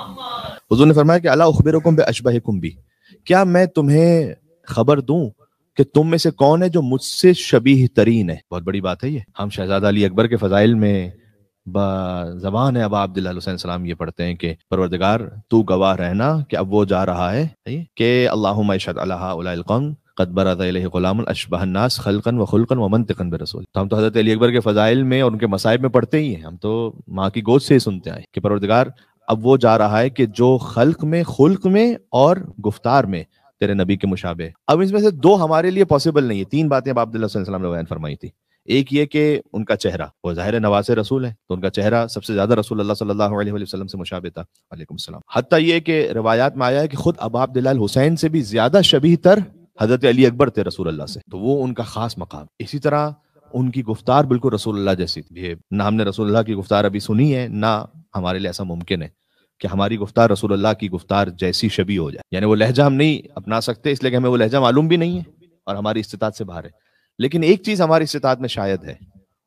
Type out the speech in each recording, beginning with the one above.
हजूर ने फरमाया कि अला उखबिर अशबा भी क्या मैं तुम्हें खबर दूं कि तुम में से कौन है जो मुझसे शबीह तरीन है बहुत बड़ी बात है ये हम शहजादा अली अकबर के फजाइल में जबान है अब अब्दुल्ला हुसैन सलाम ये पढ़ते हैं कि परवरदगार तू गवाह रहना कि अब वो जा रहा है कि अल्लाह शद अल्लाम कदबरातलामशबानास खलकन व खुलकन व मनतकन बरसूल तो हम तो हज़रत अली अकबर के फ़जाइल में और उनके मसाइब में पढ़ते ही हैं हम तो माँ की गोद से ही सुनते हैं कि परवरदगार अब वो जा रहा है कि जो खल्क में खुल्क में और गुफ्तार में तेरे नबी के मुशाबे अब इसमें से दो हमारे लिए पॉसिबल नहीं है तीन बातें अब अब्दुल्लाम ने बयान फरमाई थी एक ये कि उनका चेहरा वो जाहिर नवाज रसूल है तो उनका चेहरा सबसे ज्यादा रसूल अल्लाह सल्लल्लाहु अलैहि वसल्लम से मुशाबे था वालेकुम हती ये कि रवायात में आया है कि खुद अबाब दिलाल हुसैन से भी ज्यादा शबी तर हजरत अली अकबर थे रसूल अल्लाह से तो वो उनका खास मकाम इसी तरह उनकी गुफ्तार बिल्कुल रसोल्ला जैसी थी ना हमने रसोल्ला की गुफ्तार अभी सुनी है ना हमारे लिए ऐसा मुमकिन है कि हमारी गुफ्तार रसोल्ला की गुफ्तार जैसी शबी हो जाए यानी वो लहजा हम नहीं अपना सकते इसलिए कि हमें वो लहजा मालूम भी नहीं है और हमारी इस्तात से बाहर है लेकिन एक चीज़ हमारी इस्तात में शायद है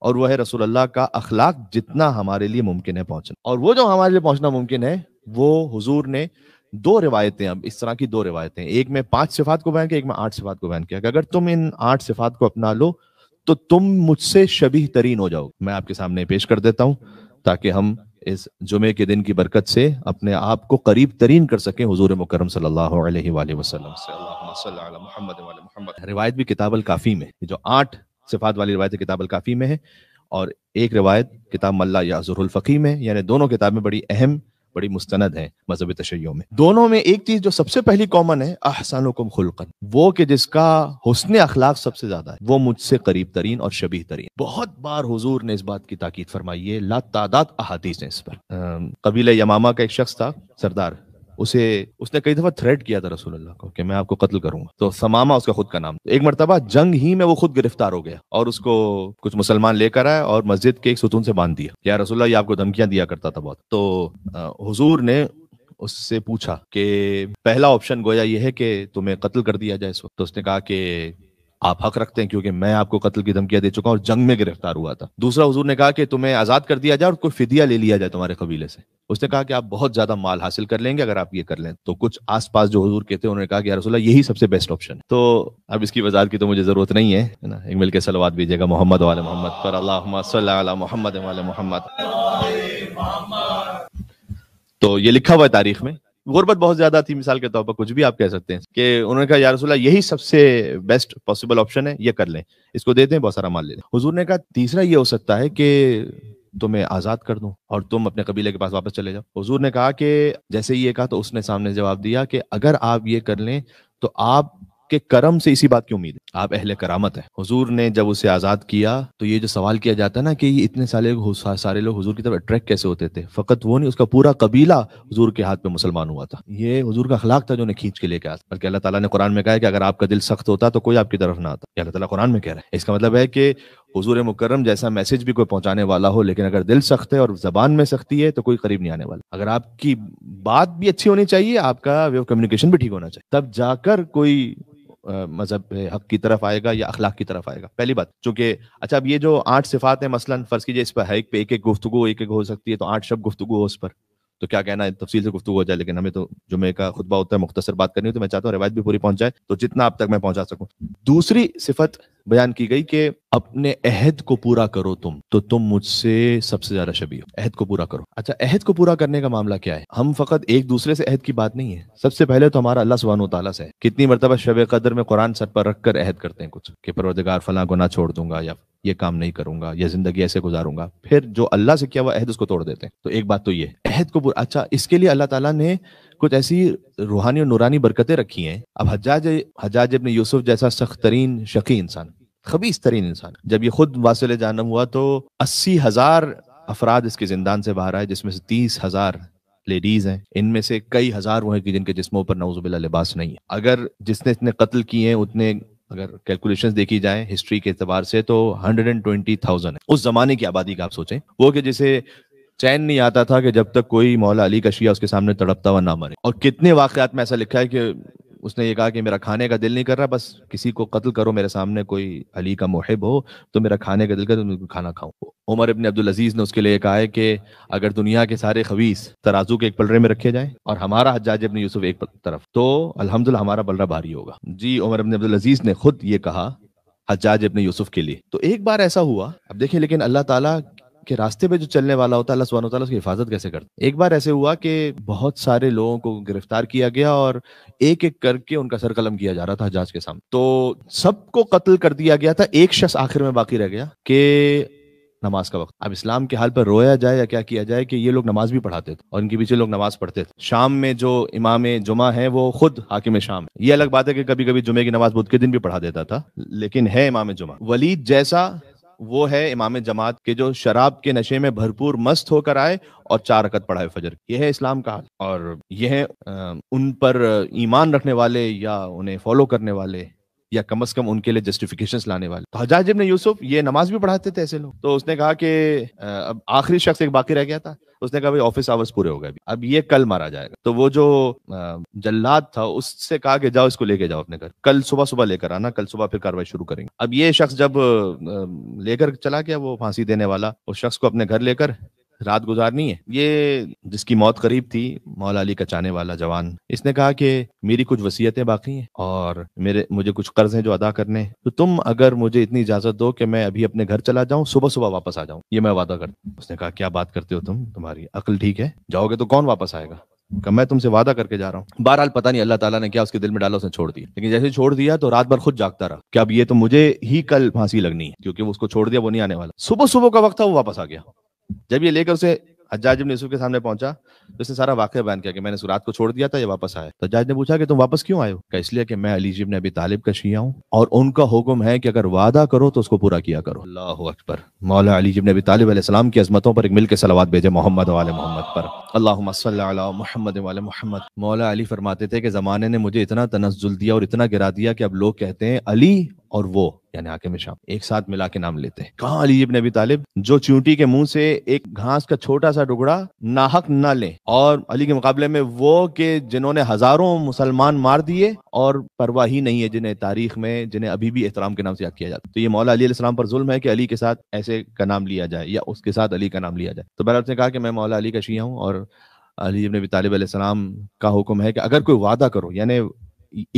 और वह है रसोल्ला का अखलाक जितना हमारे लिए मुमकिन है पहुंचना और वो जो हमारे लिए पहुंचना मुमकिन है वो हुजूर ने दो रिवायतें अब इस तरह की दो रिवायतें एक में पांच सिफात को बयान किया एक में आठ सिफात को बयान किया कि अगर तुम इन आठ सिफात को अपना लो तो तुम मुझसे शबी तरीन हो जाओ मैं आपके सामने पेश कर देता हूं ताकि हम इस जुमे के दिन की बरकत से अपने आप को करीब तरीन कर सकें हजूर मुकरम सल्लल्लाहु रिवायत भी किताबल काफ़ी में जो आठ सिफात वाली रवायत किताबल काफ़ी में है और एक रिवायत किताब मल्ला याजुल फ़कीम में यानी दोनों किताबें बड़ी अहम बड़ी मुस्तनद है मजहब तशैयों में दोनों में एक चीज जो सबसे पहली कॉमन है अहसानुकुम खुलकन वो कि जिसका हुसन अखलाक सबसे ज्यादा है वो मुझसे करीब तरीन और शबी तरीन बहुत बार हजूर ने इस बात की ताकीद फरमाई है ला तादाद अहादीस है इस पर कबीले यमामा का एक शख्स था सरदार उसे उसने कई दफा थ्रेट किया था अल्लाह को कि मैं आपको कत्ल करूंगा तो समामा उसका खुद का नाम एक मरतबा जंग ही में वो खुद गिरफ्तार हो गया और उसको कुछ मुसलमान लेकर आए और मस्जिद के एक सुतून से बांध दिया या रसुल्ला ये आपको धमकियां दिया करता था बहुत तो हजूर ने उससे पूछा कि पहला ऑप्शन गोया ये है कि तुम्हें कत्ल कर दिया जाए तो उसने कहा कि आप हक रखते हैं क्योंकि मैं आपको कत्ल की धमकियां दे चुका हूं और जंग में गिरफ्तार हुआ था दूसरा हजूर ने कहा कि तुम्हें आजाद कर दिया जाए और कोई फिदिया ले लिया जाए तुम्हारे कबीले से उसने कहा कि आप बहुत ज्यादा माल हासिल कर लेंगे अगर आप ये कर लें तो कुछ आसपास जो हजूर के थे उन्होंने कहा कि यारसोल्ला यही सबसे बेस्ट ऑप्शन है तो अब इसकी वजह की तो मुझे जरूरत नहीं है ना एक मिलकर सलवाद भेजिएगा मोहम्मद वाले मोहम्मद पर अल्लाह मोहम्मद वाले मोहम्मद तो ये लिखा हुआ है तारीख में गुर्बत बहुत ज्यादा थी मिसाल के तौर पर कुछ भी आप कह सकते हैं कि उन्होंने कहा यारसोल्ला यही सबसे बेस्ट पॉसिबल ऑप्शन है ये कर लें इसको दे दें बहुत सारा माल ले लें हजूर ने कहा तीसरा ये हो सकता है कि तुम्हें आज़ाद कर दूं और तुम अपने कबीले के पास वापस चले जाओ हजूर ने कहा कि जैसे ये कहा तो उसने सामने जवाब दिया कि अगर आप ये कर लें तो आप आपके करम से इसी बात की उम्मीद है आप अहले करामत है हुजूर ने जब उसे आज़ाद किया तो ये जो सवाल किया जाता है ना कि इतने सारे सारे लोग हुजूर की तरफ अट्रैक्ट कैसे होते थे फ़कत वो नहीं उसका पूरा कबीला हजूर के हाथ में मुसलमान हुआ था ये हुजूर का अखलाक था जो उन्हें खींच के लेके आया बल्कि अल्लाह ताला ने कुरान में कहा कि अगर आपका दिल सख्त होता तो कोई आपकी तरफ ना आता अल्लाह ताला कुरान में कह रहा है इसका मतलब है कि हजूर मुकरम जैसा मैसेज भी कोई पहुंचाने वाला हो लेकिन अगर दिल सख्त है और जबान में सख्ती है तो कोई करीब नहीं आने वाला अगर आपकी बात भी अच्छी होनी चाहिए आपका वे कम्युनिकेशन भी ठीक होना चाहिए तब जाकर कोई मजहब हक की तरफ आएगा या अखलाक की तरफ आएगा पहली बात चूंकि अच्छा अब ये जो आठ सिफात है मसलन फर्ज कीजिए इस पर है पे एक एक गुफ्तु एक एक हो सकती है तो आठ शब्द गुफ्तु हो उस पर तो क्या कहना है तफसील से गुफ्तु हो जाए लेकिन हमें तो जुमे का खुतबा होता है मुख्तर बात करनी हो तो मैं चाहता हूँ रिवायत भी पूरी पहुंच जाए तो जितना आप तक मैं पहुंचा सकूँ दूसरी सिफत बयान की गई कि अपने अहद को पूरा करो तुम तो तुम मुझसे सबसे ज्यादा शबी हो अहद को पूरा करो अच्छा अहद को पूरा करने का मामला क्या है हम फकत एक दूसरे से अहद की बात नहीं है सबसे पहले तो हमारा अल्लाह सुबहान तला से है कितनी मरतबा शब कदर में कुरान सर पर रख कर अहद करते हैं कुछ कि परवरदगार फला को ना छोड़ दूंगा या ये काम नहीं करूंगा या जिंदगी ऐसे गुजारूंगा फिर जो अल्लाह से किया हुआ अहद उसको तोड़ देते हैं तो एक बात तो ये अहद को पूरा अच्छा इसके लिए अल्लाह ताला ने कुछ ऐसी रूहानी और नूरानी बरकतें रखी हैं अब हजाज हजाज अपने यूसुफ जैसा सख्त तरीन शकी इंसान खबीस तरीन इंसान जब ये खुद वासिल जानम हुआ तो अस्सी हजार अफराद इसके जिंदान से बाहर आए जिसमें से तीस हजार लेडीज हैं इनमें से कई हजार वो हैं कि जिनके जिसमों पर नवजुबिल्ला लिबास नहीं है अगर जिसने इतने कत्ल किए हैं उतने अगर कैलकुलेशन देखी जाए हिस्ट्री के अतबार से तो हंड्रेड एंड 120,000 है उस जमाने की आबादी का आप सोचें वो कि जिसे चैन नहीं आता था कि जब तक कोई मौला अली का शिया उसके सामने तड़पता हुआ ना मरे और कितने वाकयात में ऐसा लिखा है कि उसने ये कहा कि मेरा खाने का दिल नहीं कर रहा बस किसी को कत्ल करो मेरे सामने कोई अली का मोहब हो तो मेरा खाने का दिल कर तो खाना खाऊं उमर इबन अब्दुल अजीज़ ने उसके लिए कहा है कि अगर दुनिया के सारे खबीस तराजू के एक पलड़े में रखे जाए और हमारा हजाज इबन यूसुफ एक तरफ तो अलहमदुल्ला हमारा बलरा भारी होगा जी उमर इबन अब्दुल अजीज़ ने खुद ये कहा हजाज इबन यूसुफ के लिए तो एक बार ऐसा हुआ अब देखिए लेकिन अल्लाह ताला के रास्ते पे जो चलने वाला होता है अल्लाह सुबह उसकी हिफाजत कैसे करते एक बार ऐसे हुआ कि बहुत सारे लोगों को गिरफ्तार किया गया और एक एक करके उनका सर कलम किया जा रहा था जहाज के सामने तो सबको कत्ल कर दिया गया था एक शख्स आखिर में बाकी रह गया कि नमाज का वक्त अब इस्लाम के हाल पर रोया जाए या क्या किया जाए कि ये लोग नमाज भी पढ़ाते थे और इनके पीछे लोग नमाज पढ़ते थे शाम में जो इमाम जुमा है वो खुद हाकिम शाम है ये अलग बात है कि कभी कभी जुमे की नमाज बुध के दिन भी पढ़ा देता था लेकिन है इमाम जुमा वलीद जैसा वो है इमाम जमात के जो शराब के नशे में भरपूर मस्त होकर आए और चार रकत पढ़ाए फजर यह है इस्लाम का हाल और यह है उन पर ईमान रखने वाले या उन्हें फॉलो करने वाले या कम अज कम उनके लिए जस्टिफिकेशन लाने वाले तो हजाज ने यूसुफ ये नमाज भी पढ़ाते थे ऐसे लोग तो उसने कहा कि अब आखिरी शख्स एक बाकी रह गया था उसने कहा भाई ऑफिस आवर्स पूरे हो गए अब ये कल मारा जाएगा तो वो जो जल्लाद था उससे कहा कि जाओ इसको लेके जाओ अपने घर कल सुबह सुबह लेकर आना कल सुबह फिर कार्रवाई शुरू करेंगे अब ये शख्स जब लेकर चला गया वो फांसी देने वाला उस शख्स को अपने घर लेकर रात गुजारनी है ये जिसकी मौत करीब थी मौला अली का चाहने वाला जवान इसने कहा कि मेरी कुछ वसीयतें बाकी हैं और मेरे मुझे कुछ कर्ज हैं जो अदा करने हैं तो तुम अगर मुझे इतनी इजाजत दो कि मैं अभी अपने घर चला जाऊं सुबह सुबह वापस आ जाऊं ये मैं वादा कर उसने कहा क्या बात करते हो तुम तुम्हारी अकल ठीक है जाओगे तो कौन वापस आएगा कि मैं तुमसे वादा करके जा रहा हूँ बहरहाल पता नहीं अल्लाह ताला ने क्या उसके दिल में डाला उसने छोड़ दिया लेकिन जैसे छोड़ दिया तो रात भर खुद जागता रहा कि अब ये तो मुझे ही कल फांसी लगनी है क्योंकि वो उसको छोड़ दिया वो नहीं आने वाला सुबह सुबह का वक्त था वो वापस आ गया जब ये लेकर उसे हजाज इब्न यूसुफ के सामने पहुंचा तो उसने सारा वाक्य बयान किया कि मैंने सुरात को छोड़ दिया था ये वापस आया तो हजाज ने पूछा कि तुम वापस क्यों आए हो क्या इसलिए कि मैं अली जिब ने अभी तालिब का शिया हूँ और उनका हुक्म है कि अगर वादा करो तो उसको पूरा किया करो अल्लाह अकबर मौला अली जिब ने अभी तालिब की अजमतों पर एक मिल के सलावाद भेजे मोहम्मद वाले मोहम्मद पर अल्लाह मोहम्मद वाले मोहम्मद मौला अली फरमाते थे कि ज़माने ने मुझे इतना तनजुल दिया और इतना गिरा दिया कि अब लोग कहते हैं अली और वो यानी आके शाम एक साथ मिला के नाम लेते हैं कहा अली इबन तालिब जो चूंटी के मुंह से एक घास का छोटा सा टुकड़ा नाहक ना ले और अली के मुकाबले में वो के जिन्होंने हजारों मुसलमान मार दिए और परवाह ही नहीं है जिन्हें तारीख में जिन्हें अभी भी एहतराम के नाम से याद किया जाता तो ये मौला अली इस्लाम पर जुल्म है कि अली के साथ ऐसे का नाम लिया जाए या उसके साथ अली का नाम लिया जाए तो बहरा उसने कहा कि मैं मौला अली का शिया हूँ और अली नबी अबी का हुक्म है कि अगर कोई वादा करो यानी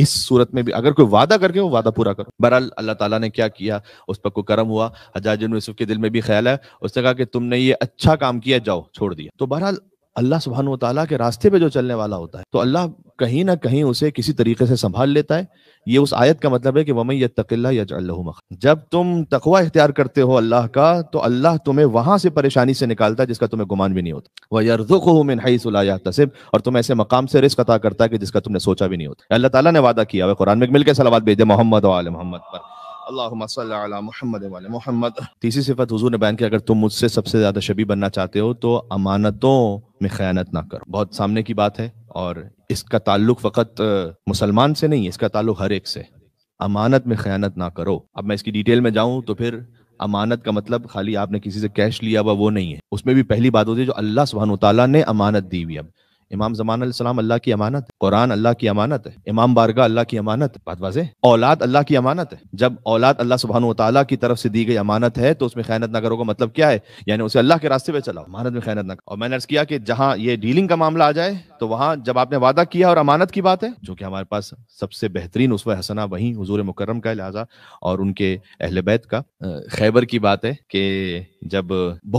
इस सूरत में भी अगर कोई वादा करके वो वादा पूरा करो बहरहाल अल्लाह ताला ने क्या किया उस पर कोई करम हुआ हजाज यूसुफ के दिल में भी ख्याल है उसने कहा कि तुमने ये अच्छा काम किया जाओ छोड़ दिया तो बहरहाल अल्लाह सुबहान तला के रास्ते पे जो चलने वाला होता है तो अल्लाह कहीं ना कहीं उसे किसी तरीके से संभाल लेता है ये उस आयत का मतलब है कि वमई यतकिल्ला यजअल्लाहु जब तुम तकवा इख्तियार करते हो अल्लाह का तो अल्लाह तुम्हें वहां से परेशानी से निकालता है जिसका तुम्हें गुमान भी नहीं होता वह यरजुकहु मिन और तुम ऐसे मकाम से रिस्क अता करता है कि जिसका तुमने सोचा भी नहीं होता अल्लाह ताला ने वादा किया वह कुरान में मिलकर सलावत भेज दे मोहम्मद और मोहम्मद पर मोहम्मद तीसरी सिफत हजूर ने बयान किया अगर तुम मुझसे सबसे ज्यादा शबी बनना चाहते हो तो अमानतों में खयानत ना करो बहुत सामने की बात है और इसका ताल्लुक फ़कत मुसलमान से नहीं इसका ताल्लुक हर एक से अमानत में ख़यानत ना करो अब मैं इसकी डिटेल में जाऊँ तो फिर अमानत का मतलब खाली आपने किसी से कैश लिया हुआ वो नहीं है उसमें भी पहली बात होती है जो अल्लाह सुबहान तला ने अमानत दी हुई अब इमाम जमान सलाम अल्लाह की अमानत कुरान अल्लाह की अमानत है इमाम बारगा अल्लाह की अमानत बात वाजे औलाद अल्लाह की अमानत है जब औलाद अल्लाह सुबहान तला की तरफ से दी गई अमानत है तो उसमें खैनत ना करो का मतलब क्या है यानी उसे अल्लाह के रास्ते पे चलाओ अमानत में खैनत ना करो और मैंने अर्ज किया कि जहाँ ये डीलिंग का मामला आ जाए तो वहाँ जब आपने वादा किया और अमानत की बात है जो कि हमारे पास सबसे बेहतरीन उस हसना वहीं हजूर मुकर्रम का लिहाजा और उनके अहल बैत का खैबर की बात है कि जब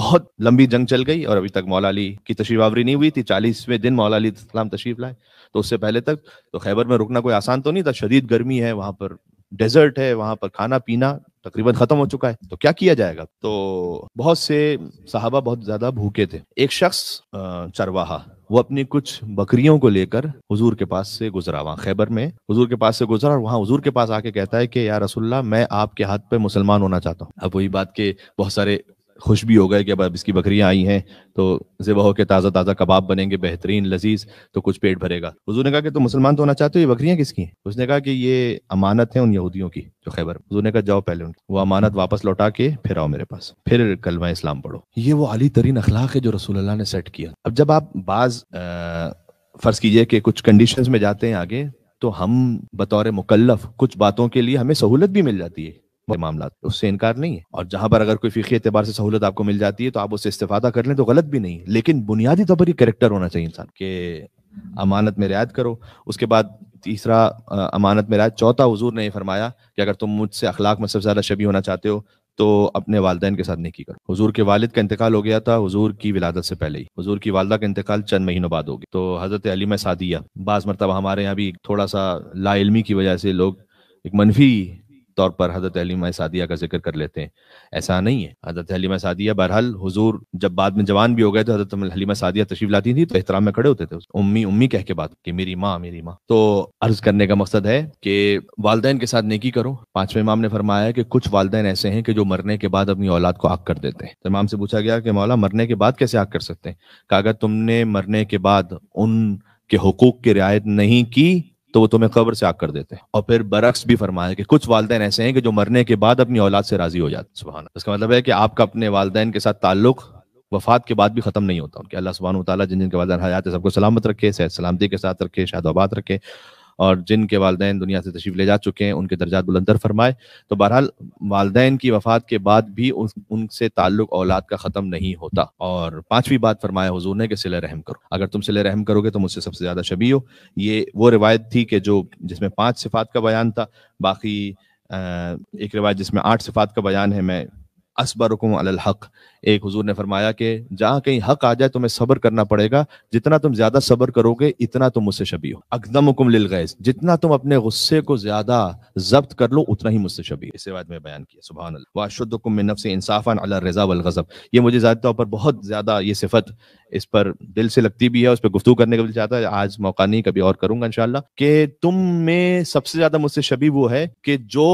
बहुत लंबी जंग चल गई और अभी तक मौलाली की तशरीफ नहीं हुई थी चालीसवें दिन मौला अली इस्लाम तशरीफ लाए तो उससे पहले तक तो खैबर में रुकना कोई आसान तो नहीं था शदीद गर्मी है वहाँ पर डेजर्ट है वहाँ पर खाना पीना तकरीबन ख़त्म हो चुका है तो क्या किया जाएगा तो बहुत से साहबा बहुत ज़्यादा भूखे थे एक शख्स चरवाहा वो अपनी कुछ बकरियों को लेकर हुजूर के पास से गुजरा वहाँ खैबर में हुजूर के पास से गुजरा और वहाँ हुजूर के पास आके कहता है कि यार रसुल्ला मैं आपके हाथ पे मुसलमान होना चाहता हूँ अब वही बात के बहुत सारे खुश भी हो गए कि अब इसकी बकरियां आई हैं तो ज़िबा हो के ताज़ा ताज़ा कबाब बनेंगे बेहतरीन लजीज तो कुछ पेट भरेगा हजू ने कहा कि तुम मुसलमान तो होना चाहते हो ये बकरियां किसकी हैं उसने कहा कि ये अमानत है उन यहूदियों की जो खैबर हजू ने कहा जाओ पहले उनकी वो अमानत वापस लौटा के फिर आओ मेरे पास फिर कलमा इस्लाम पढ़ो ये वो अली तरीन अखलाक है जो रसूल ने सेट किया अब जब आप बाज फ़र्ज़ कीजिए कि कुछ कंडीशन में जाते हैं आगे तो हम बतौर मुकल्लफ कुछ बातों के लिए हमें सहूलत भी मिल जाती है मामला उससे इनकार नहीं है और जहां पर अगर कोई फीकी एतबार से सहूलत आपको मिल जाती है तो आप उससे इस्तेफादा कर लें तो गलत भी नहीं लेकिन बुनियादी तौर पर ये होना चाहिए इंसान के अमानत में रियायत करो उसके बाद तीसरा अमानत में रियायत चौथा हजूर ने फरमाया कि अगर तुम मुझसे अखलाक में सबसे ज़्यादा शबी होना चाहते हो तो अपने वालदेन के साथ नेकी करो हजूर के वालिद का इंतकाल हो गया था हजूर की विलादत से पहले ही हजूर की वालदा का इंतकाल चंद महीनों बाद हो गया तो हज़रत अली में सादिया बाज़ मरतबा हमारे यहाँ भी थोड़ा सा लाइलमी की वजह से लोग एक मनफी तौर पर हजरत अलीमा सादिया का जिक्र कर लेते हैं ऐसा नहीं है हजरत हलीमा सादिया बहरहाल हुजूर जब बाद में जवान भी हो गए तो हजरत हलीमा सादिया तशरीफ लाती थी तो एहतराम में खड़े होते थे उम्मी उम्मी कह के बात कि मेरी माँ मेरी माँ तो अर्ज करने का मकसद है कि वालदेन के साथ नेकी करो पांचवें इमाम ने फरमाया कि कुछ वालदेन ऐसे हैं कि जो मरने के बाद अपनी औलाद को आग कर देते हैं तो इमाम से पूछा गया कि मौला मरने के बाद कैसे आग कर सकते हैं कागज तुमने मरने के बाद उन के हकूक की रियायत नहीं की तो वो तुम्हें कब्र से आग कर देते हैं और फिर बरक्स भी फरमाया कि कुछ वालदेन ऐसे हैं कि जो मरने के बाद अपनी औलाद से राजी हो जाते सुबहाना इसका मतलब है कि आपका अपने वालदेन के साथ ताल्लुक वफात के बाद भी खत्म नहीं होता उनके अल्लाह सुबहान तला जिन जिनके वालदेन हयात सबको सलामत रखे सेहत सलामती के साथ रखे शादोबाद रखे और जिनके वालदे दुनिया से तशरीफ ले जा चुके हैं उनके दर्जा बुलंदर फरमाए तो बहरहाल वालदेन की वफात के बाद भी उनसे ताल्लुक औलाद का ख़त्म नहीं होता और पांचवी बात फरमाया हजूर ने कि सिले रहम करो अगर तुम सिले रहम करोगे तो मुझसे सबसे ज़्यादा शबी हो ये वो रिवायत थी कि जो जिसमें पाँच सिफात का बयान था बाकी एक रिवायत जिसमें आठ सिफात का बयान है मैं असबर असबरकुम अलहक एक हुजूर ने फरमाया कि जहाँ कहीं हक आ जाए तुम्हें सब्र करना पड़ेगा जितना तुम ज्यादा सब्र करोगे इतना तुम मुझसे शबी हो अकदम हुकुम लिल गैस जितना तुम अपने गुस्से को ज्यादा जब्त कर लो उतना ही मुझसे शबी इस बात में बयान किया सुबह वाशुद्दुकुम में नफ्स इंसाफान अला रजा वलगजब ये मुझे ज़्यादा तौर पर बहुत ज़्यादा ये सिफत इस पर दिल से लगती भी है उस पर गुफ्तु करने का दिल चाहता है आज मौका नहीं कभी और करूंगा इनशाला कि तुम में सबसे ज़्यादा मुझसे शबी वो है कि जो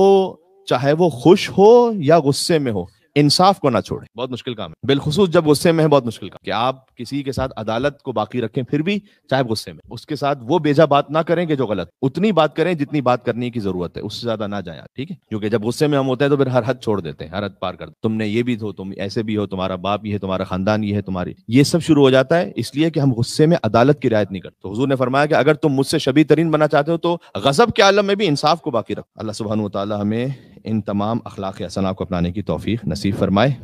चाहे वो खुश हो या गुस्से में हो इंसाफ को ना छोड़े बहुत मुश्किल काम है बिलखसूस जब गुस्से में है बहुत मुश्किल काम कि आप किसी के साथ अदालत को बाकी रखें फिर भी चाहे गुस्से में उसके साथ वो बेजा बात ना करें कि जो गलत उतनी बात करें जितनी बात करने की जरूरत है उससे ज्यादा ना जाए ठीक है क्योंकि जब गुस्से में हम होते हैं तो फिर हर हद छोड़ देते हैं हर हद पार कर तुमने ये भी हो तुम ऐसे भी हो तुम्हारा बाप ये है तुम्हारा खानदान ये है तुम्हारी ये सब शुरू हो जाता है इसलिए कि हम गुस्से में अदालत की रियायत नहीं करते तो हजूर ने फरमाया कि अगर तुम मुझसे शबी तरीन बना चाहते हो तो गजब के आलम में भी इंसाफ को बाकी रखो अल्लाह सुबहान हमें इन तमाम अखलाक हसना को अपनाने की तोफीक नसीब नसीब फरमाए